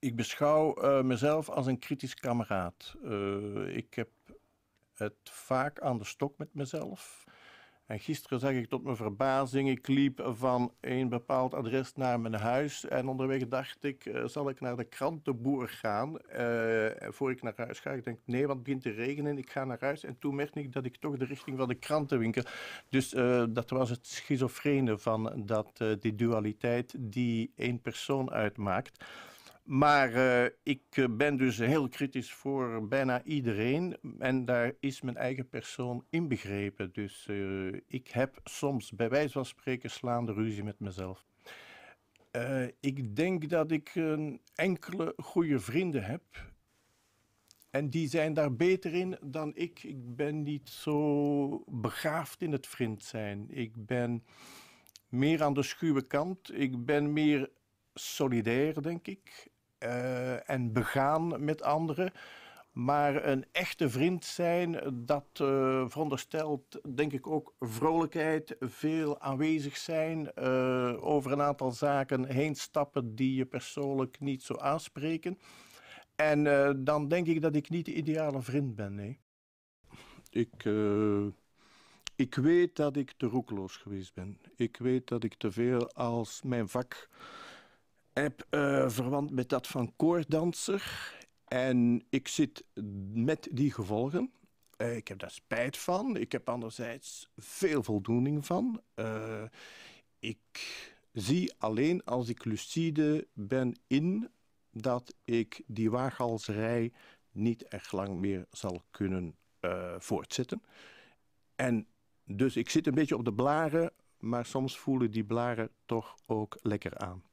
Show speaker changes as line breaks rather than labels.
ik beschouw eh, mezelf als een kritisch kameraad. Eh, ik heb het vaak aan de stok met mezelf. En gisteren zag ik tot mijn verbazing, ik liep van een bepaald adres naar mijn huis. En onderweg dacht ik, eh, zal ik naar de krantenboer gaan? voor ik naar huis ga, ik denk, nee, want het begint te regenen. Ik ga naar huis. En toen merkte ik dat ik toch de richting van de krantenwinkel... Dus dat was het schizofrene van dat, die dualiteit die één persoon uitmaakt. Maar eh, ik eh, ben dus heel kritisch voor bijna iedereen. En daar is mijn eigen persoon inbegrepen. Dus eh, ik heb soms bij wijze van spreken slaande ruzie met mezelf. ik denk dat ik een enkele goede vrienden heb. En die zijn daar beter in dan ik. Ik ben niet zo begaafd in het vriend zijn. Ik ben meer aan de schuwe kant. Ik ben meer solidair, denk ik. Eh, en begaan met anderen. Maar een echte vriend zijn, dat eh, veronderstelt denk ik ook vrolijkheid, veel aanwezig zijn, eh, over een aantal zaken heen stappen die je persoonlijk niet zo aanspreken. En dan denk ik dat ik niet de ideale vriend ben, nee. Ik, ik weet dat ik te roekeloos geweest ben. Ik weet dat ik te veel als mijn vak heb eh, verwant met dat van koorddanser En ik zit met die gevolgen. Eh, ik heb daar spijt van. Ik heb anderzijds veel voldoening van. Eh, ik zie alleen als ik lucide ben in dat ik die waaghalserij niet erg lang meer zal kunnen voortzetten. En dus ik zit een beetje op de blaren, maar soms voelen die blaren toch ook lekker aan.